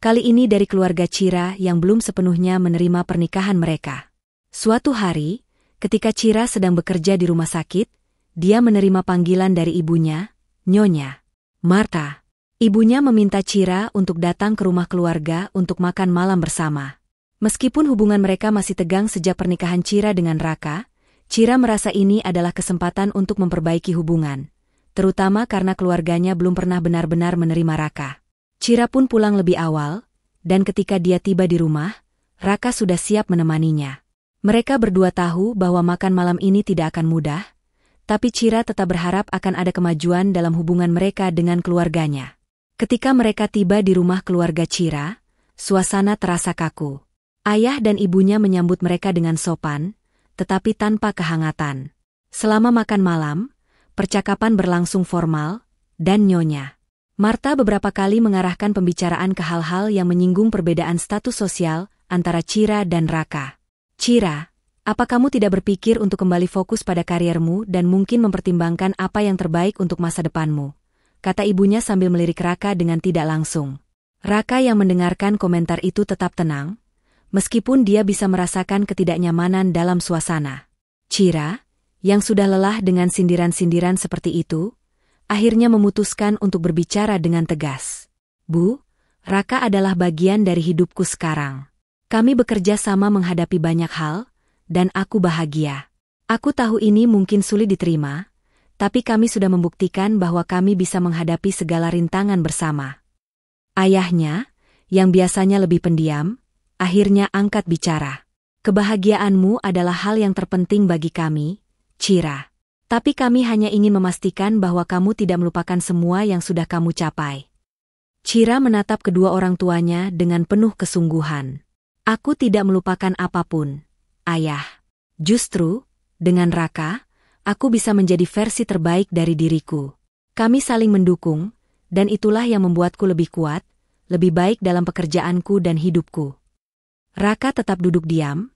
kali ini dari keluarga Cira yang belum sepenuhnya menerima pernikahan mereka. Suatu hari, ketika Cira sedang bekerja di rumah sakit, dia menerima panggilan dari ibunya, Nyonya. Marta. Ibunya meminta Cira untuk datang ke rumah keluarga untuk makan malam bersama. Meskipun hubungan mereka masih tegang sejak pernikahan Cira dengan Raka, Cira merasa ini adalah kesempatan untuk memperbaiki hubungan, terutama karena keluarganya belum pernah benar-benar menerima Raka. Cira pun pulang lebih awal, dan ketika dia tiba di rumah, Raka sudah siap menemaninya. Mereka berdua tahu bahwa makan malam ini tidak akan mudah, tapi Cira tetap berharap akan ada kemajuan dalam hubungan mereka dengan keluarganya. Ketika mereka tiba di rumah keluarga Cira, suasana terasa kaku. Ayah dan ibunya menyambut mereka dengan sopan, tetapi tanpa kehangatan. Selama makan malam, percakapan berlangsung formal, dan nyonya. Marta beberapa kali mengarahkan pembicaraan ke hal-hal yang menyinggung perbedaan status sosial antara Cira dan Raka. Cira, apa kamu tidak berpikir untuk kembali fokus pada kariermu dan mungkin mempertimbangkan apa yang terbaik untuk masa depanmu? Kata ibunya sambil melirik Raka dengan tidak langsung. Raka yang mendengarkan komentar itu tetap tenang, meskipun dia bisa merasakan ketidaknyamanan dalam suasana. Cira, yang sudah lelah dengan sindiran-sindiran seperti itu, akhirnya memutuskan untuk berbicara dengan tegas. Bu, Raka adalah bagian dari hidupku sekarang. Kami bekerja sama menghadapi banyak hal, dan aku bahagia. Aku tahu ini mungkin sulit diterima, tapi kami sudah membuktikan bahwa kami bisa menghadapi segala rintangan bersama. Ayahnya, yang biasanya lebih pendiam, akhirnya angkat bicara. Kebahagiaanmu adalah hal yang terpenting bagi kami, Cira. Tapi kami hanya ingin memastikan bahwa kamu tidak melupakan semua yang sudah kamu capai. Cira menatap kedua orang tuanya dengan penuh kesungguhan. Aku tidak melupakan apapun. Ayah, justru, dengan Raka, aku bisa menjadi versi terbaik dari diriku. Kami saling mendukung, dan itulah yang membuatku lebih kuat, lebih baik dalam pekerjaanku dan hidupku. Raka tetap duduk diam,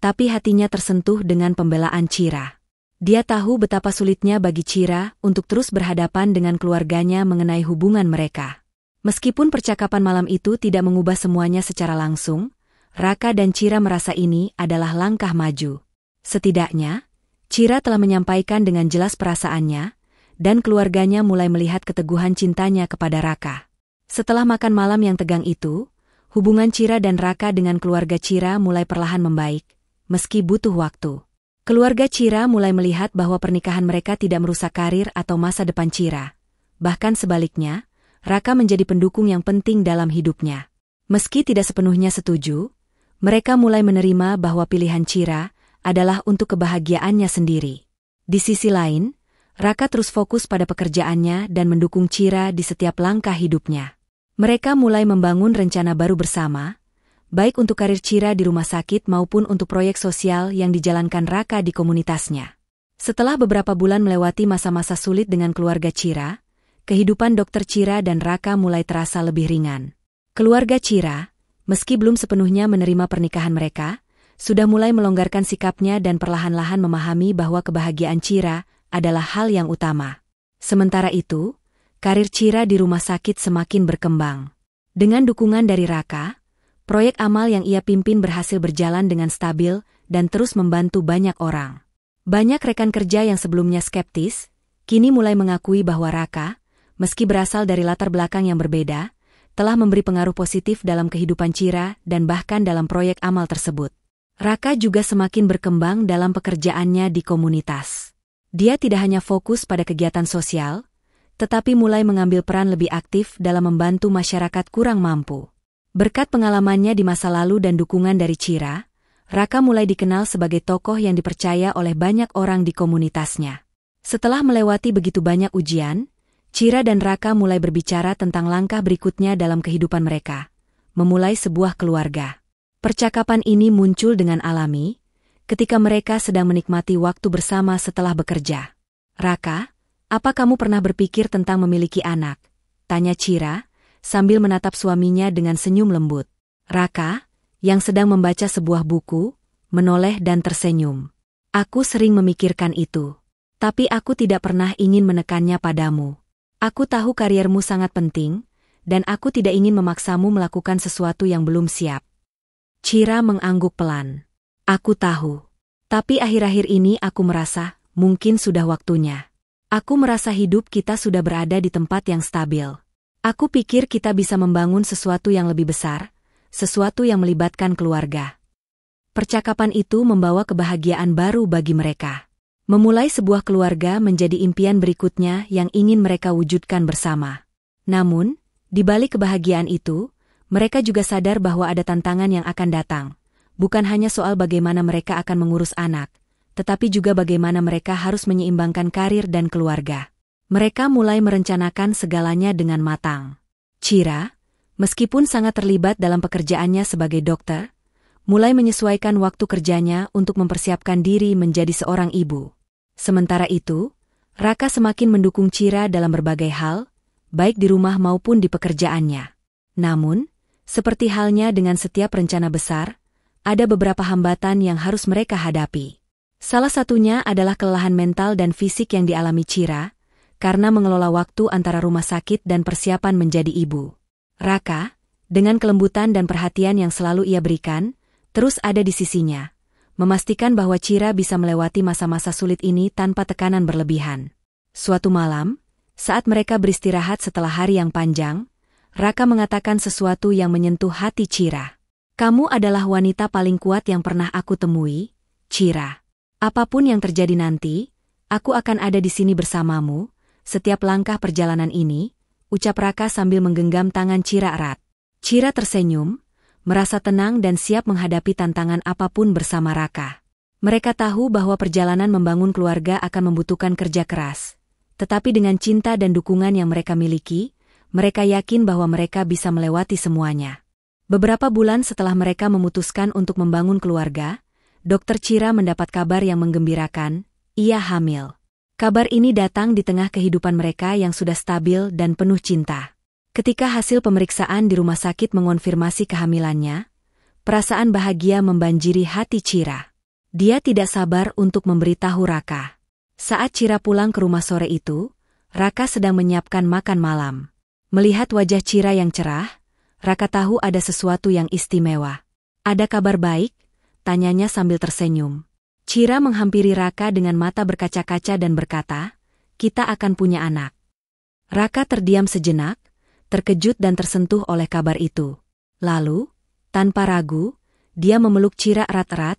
tapi hatinya tersentuh dengan pembelaan Cira. Dia tahu betapa sulitnya bagi Cira untuk terus berhadapan dengan keluarganya mengenai hubungan mereka. Meskipun percakapan malam itu tidak mengubah semuanya secara langsung, Raka dan Cira merasa ini adalah langkah maju. Setidaknya, Cira telah menyampaikan dengan jelas perasaannya, dan keluarganya mulai melihat keteguhan cintanya kepada Raka. Setelah makan malam yang tegang itu, hubungan Cira dan Raka dengan keluarga Cira mulai perlahan membaik, meski butuh waktu. Keluarga Cira mulai melihat bahwa pernikahan mereka tidak merusak karir atau masa depan Cira. Bahkan sebaliknya, Raka menjadi pendukung yang penting dalam hidupnya. Meski tidak sepenuhnya setuju, mereka mulai menerima bahwa pilihan Cira adalah untuk kebahagiaannya sendiri. Di sisi lain, Raka terus fokus pada pekerjaannya dan mendukung Cira di setiap langkah hidupnya. Mereka mulai membangun rencana baru bersama, baik untuk karir Cira di rumah sakit maupun untuk proyek sosial yang dijalankan Raka di komunitasnya. Setelah beberapa bulan melewati masa-masa sulit dengan keluarga Cira, kehidupan dokter Cira dan Raka mulai terasa lebih ringan. Keluarga Cira, meski belum sepenuhnya menerima pernikahan mereka, sudah mulai melonggarkan sikapnya dan perlahan-lahan memahami bahwa kebahagiaan Cira adalah hal yang utama. Sementara itu, karir Cira di rumah sakit semakin berkembang. Dengan dukungan dari Raka, proyek amal yang ia pimpin berhasil berjalan dengan stabil dan terus membantu banyak orang. Banyak rekan kerja yang sebelumnya skeptis, kini mulai mengakui bahwa Raka, meski berasal dari latar belakang yang berbeda, telah memberi pengaruh positif dalam kehidupan Cira dan bahkan dalam proyek amal tersebut. Raka juga semakin berkembang dalam pekerjaannya di komunitas. Dia tidak hanya fokus pada kegiatan sosial, tetapi mulai mengambil peran lebih aktif dalam membantu masyarakat kurang mampu. Berkat pengalamannya di masa lalu dan dukungan dari Cira, Raka mulai dikenal sebagai tokoh yang dipercaya oleh banyak orang di komunitasnya. Setelah melewati begitu banyak ujian, Cira dan Raka mulai berbicara tentang langkah berikutnya dalam kehidupan mereka, memulai sebuah keluarga. Percakapan ini muncul dengan alami, ketika mereka sedang menikmati waktu bersama setelah bekerja. Raka, apa kamu pernah berpikir tentang memiliki anak? Tanya Cira, sambil menatap suaminya dengan senyum lembut. Raka, yang sedang membaca sebuah buku, menoleh dan tersenyum. Aku sering memikirkan itu. Tapi aku tidak pernah ingin menekannya padamu. Aku tahu kariermu sangat penting, dan aku tidak ingin memaksamu melakukan sesuatu yang belum siap. Cira mengangguk pelan. Aku tahu. Tapi akhir-akhir ini aku merasa, mungkin sudah waktunya. Aku merasa hidup kita sudah berada di tempat yang stabil. Aku pikir kita bisa membangun sesuatu yang lebih besar, sesuatu yang melibatkan keluarga. Percakapan itu membawa kebahagiaan baru bagi mereka. Memulai sebuah keluarga menjadi impian berikutnya yang ingin mereka wujudkan bersama. Namun, di balik kebahagiaan itu, mereka juga sadar bahwa ada tantangan yang akan datang. Bukan hanya soal bagaimana mereka akan mengurus anak, tetapi juga bagaimana mereka harus menyeimbangkan karir dan keluarga. Mereka mulai merencanakan segalanya dengan matang. Cira, meskipun sangat terlibat dalam pekerjaannya sebagai dokter, mulai menyesuaikan waktu kerjanya untuk mempersiapkan diri menjadi seorang ibu. Sementara itu, Raka semakin mendukung Cira dalam berbagai hal, baik di rumah maupun di pekerjaannya. Namun, seperti halnya dengan setiap rencana besar, ada beberapa hambatan yang harus mereka hadapi. Salah satunya adalah kelelahan mental dan fisik yang dialami Cira, karena mengelola waktu antara rumah sakit dan persiapan menjadi ibu. Raka, dengan kelembutan dan perhatian yang selalu ia berikan, terus ada di sisinya memastikan bahwa Cira bisa melewati masa-masa sulit ini tanpa tekanan berlebihan. Suatu malam, saat mereka beristirahat setelah hari yang panjang, Raka mengatakan sesuatu yang menyentuh hati Cira. Kamu adalah wanita paling kuat yang pernah aku temui, Cira. Apapun yang terjadi nanti, aku akan ada di sini bersamamu, setiap langkah perjalanan ini, ucap Raka sambil menggenggam tangan Cira erat. Cira tersenyum, merasa tenang dan siap menghadapi tantangan apapun bersama Raka. Mereka tahu bahwa perjalanan membangun keluarga akan membutuhkan kerja keras. Tetapi dengan cinta dan dukungan yang mereka miliki, mereka yakin bahwa mereka bisa melewati semuanya. Beberapa bulan setelah mereka memutuskan untuk membangun keluarga, Dokter Cira mendapat kabar yang menggembirakan, ia hamil. Kabar ini datang di tengah kehidupan mereka yang sudah stabil dan penuh cinta. Ketika hasil pemeriksaan di rumah sakit mengonfirmasi kehamilannya, perasaan bahagia membanjiri hati Cira. Dia tidak sabar untuk memberitahu Raka. Saat Cira pulang ke rumah sore itu, Raka sedang menyiapkan makan malam. Melihat wajah Cira yang cerah, Raka tahu ada sesuatu yang istimewa. Ada kabar baik? Tanyanya sambil tersenyum. Cira menghampiri Raka dengan mata berkaca-kaca dan berkata, kita akan punya anak. Raka terdiam sejenak, terkejut dan tersentuh oleh kabar itu. Lalu, tanpa ragu, dia memeluk Cira erat-erat,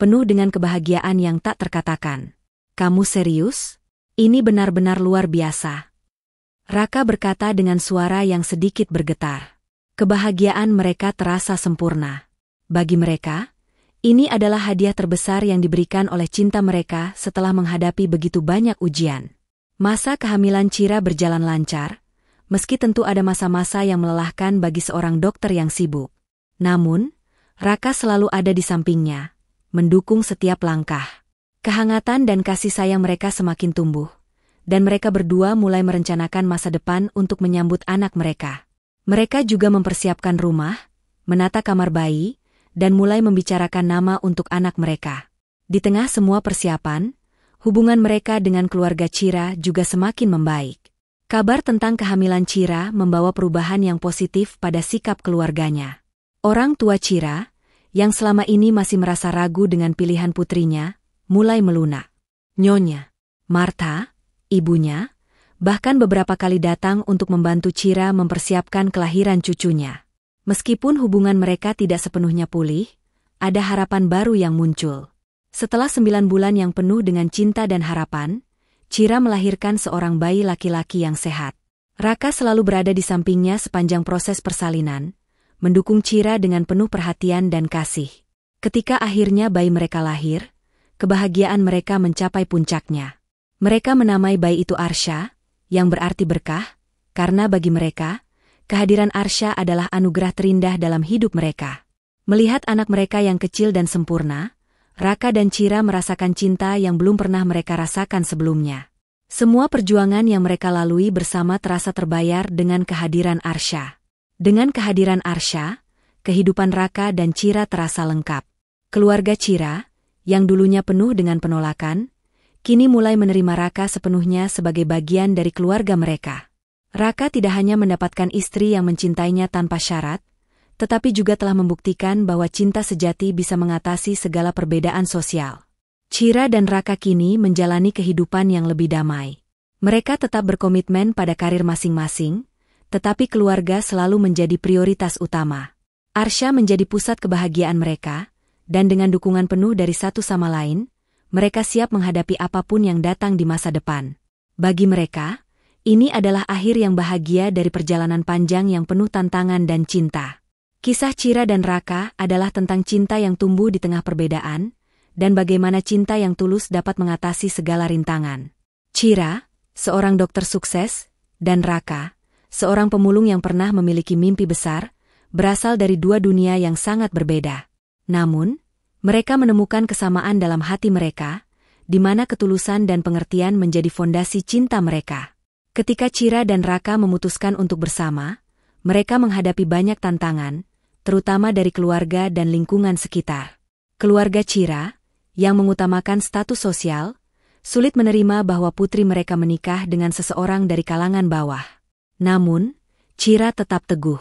penuh dengan kebahagiaan yang tak terkatakan. Kamu serius? Ini benar-benar luar biasa. Raka berkata dengan suara yang sedikit bergetar. Kebahagiaan mereka terasa sempurna. Bagi mereka, ini adalah hadiah terbesar yang diberikan oleh cinta mereka setelah menghadapi begitu banyak ujian. Masa kehamilan Cira berjalan lancar, meski tentu ada masa-masa yang melelahkan bagi seorang dokter yang sibuk. Namun, Raka selalu ada di sampingnya, mendukung setiap langkah. Kehangatan dan kasih sayang mereka semakin tumbuh, dan mereka berdua mulai merencanakan masa depan untuk menyambut anak mereka. Mereka juga mempersiapkan rumah, menata kamar bayi, dan mulai membicarakan nama untuk anak mereka. Di tengah semua persiapan, hubungan mereka dengan keluarga Cira juga semakin membaik. Kabar tentang kehamilan Cira membawa perubahan yang positif pada sikap keluarganya. Orang tua Cira, yang selama ini masih merasa ragu dengan pilihan putrinya, mulai melunak. Nyonya, Martha, ibunya, bahkan beberapa kali datang untuk membantu Cira mempersiapkan kelahiran cucunya. Meskipun hubungan mereka tidak sepenuhnya pulih, ada harapan baru yang muncul. Setelah sembilan bulan yang penuh dengan cinta dan harapan, Cira melahirkan seorang bayi laki-laki yang sehat. Raka selalu berada di sampingnya sepanjang proses persalinan, mendukung Cira dengan penuh perhatian dan kasih. Ketika akhirnya bayi mereka lahir, kebahagiaan mereka mencapai puncaknya. Mereka menamai bayi itu Arsha, yang berarti berkah, karena bagi mereka, kehadiran Arsha adalah anugerah terindah dalam hidup mereka. Melihat anak mereka yang kecil dan sempurna, Raka dan Cira merasakan cinta yang belum pernah mereka rasakan sebelumnya. Semua perjuangan yang mereka lalui bersama terasa terbayar dengan kehadiran Arsha. Dengan kehadiran Arsha, kehidupan Raka dan Cira terasa lengkap. Keluarga Cira, yang dulunya penuh dengan penolakan, kini mulai menerima Raka sepenuhnya sebagai bagian dari keluarga mereka. Raka tidak hanya mendapatkan istri yang mencintainya tanpa syarat, tetapi juga telah membuktikan bahwa cinta sejati bisa mengatasi segala perbedaan sosial. Cira dan Raka kini menjalani kehidupan yang lebih damai. Mereka tetap berkomitmen pada karir masing-masing, tetapi keluarga selalu menjadi prioritas utama. Arsha menjadi pusat kebahagiaan mereka, dan dengan dukungan penuh dari satu sama lain, mereka siap menghadapi apapun yang datang di masa depan. Bagi mereka, ini adalah akhir yang bahagia dari perjalanan panjang yang penuh tantangan dan cinta. Kisah Cira dan Raka adalah tentang cinta yang tumbuh di tengah perbedaan, dan bagaimana cinta yang tulus dapat mengatasi segala rintangan. Cira, seorang dokter sukses, dan Raka, seorang pemulung yang pernah memiliki mimpi besar, berasal dari dua dunia yang sangat berbeda. Namun, mereka menemukan kesamaan dalam hati mereka, di mana ketulusan dan pengertian menjadi fondasi cinta mereka. Ketika Cira dan Raka memutuskan untuk bersama, mereka menghadapi banyak tantangan, terutama dari keluarga dan lingkungan sekitar. Keluarga Cira, yang mengutamakan status sosial, sulit menerima bahwa putri mereka menikah dengan seseorang dari kalangan bawah. Namun, Cira tetap teguh.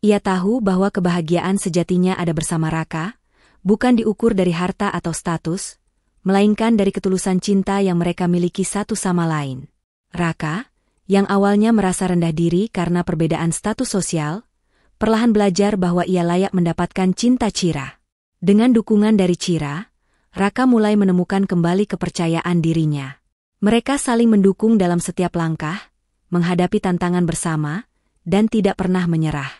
Ia tahu bahwa kebahagiaan sejatinya ada bersama Raka, bukan diukur dari harta atau status, melainkan dari ketulusan cinta yang mereka miliki satu sama lain. Raka, yang awalnya merasa rendah diri karena perbedaan status sosial, perlahan belajar bahwa ia layak mendapatkan cinta Cira. Dengan dukungan dari Cira, Raka mulai menemukan kembali kepercayaan dirinya. Mereka saling mendukung dalam setiap langkah, menghadapi tantangan bersama, dan tidak pernah menyerah.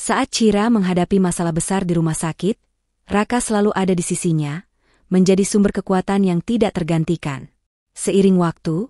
Saat Cira menghadapi masalah besar di rumah sakit, Raka selalu ada di sisinya, menjadi sumber kekuatan yang tidak tergantikan. Seiring waktu,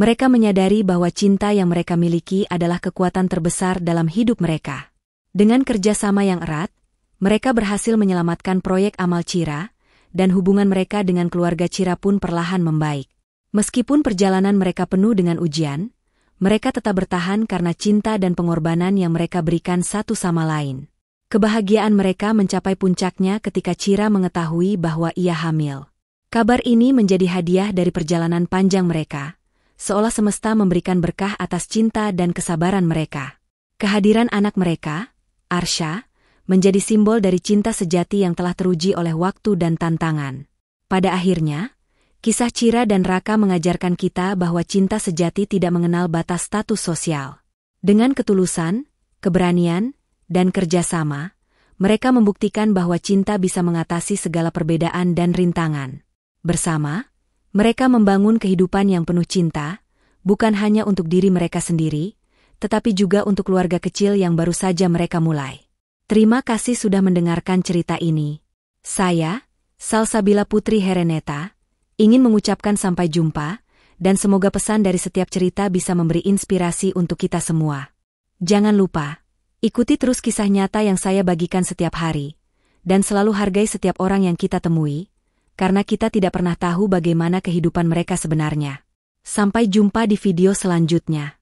mereka menyadari bahwa cinta yang mereka miliki adalah kekuatan terbesar dalam hidup mereka. Dengan kerjasama yang erat, mereka berhasil menyelamatkan proyek Amal Cira, dan hubungan mereka dengan keluarga Cira pun perlahan membaik. Meskipun perjalanan mereka penuh dengan ujian, mereka tetap bertahan karena cinta dan pengorbanan yang mereka berikan satu sama lain. Kebahagiaan mereka mencapai puncaknya ketika Cira mengetahui bahwa ia hamil. Kabar ini menjadi hadiah dari perjalanan panjang mereka, seolah semesta memberikan berkah atas cinta dan kesabaran mereka. Kehadiran anak mereka, Arsha, menjadi simbol dari cinta sejati yang telah teruji oleh waktu dan tantangan. Pada akhirnya, kisah Cira dan Raka mengajarkan kita bahwa cinta sejati tidak mengenal batas status sosial. Dengan ketulusan, keberanian, dan kerjasama, mereka membuktikan bahwa cinta bisa mengatasi segala perbedaan dan rintangan. Bersama, mereka membangun kehidupan yang penuh cinta, bukan hanya untuk diri mereka sendiri, tetapi juga untuk keluarga kecil yang baru saja mereka mulai. Terima kasih sudah mendengarkan cerita ini. Saya, Salsabila Putri Hereneta, ingin mengucapkan sampai jumpa, dan semoga pesan dari setiap cerita bisa memberi inspirasi untuk kita semua. Jangan lupa, ikuti terus kisah nyata yang saya bagikan setiap hari, dan selalu hargai setiap orang yang kita temui, karena kita tidak pernah tahu bagaimana kehidupan mereka sebenarnya. Sampai jumpa di video selanjutnya.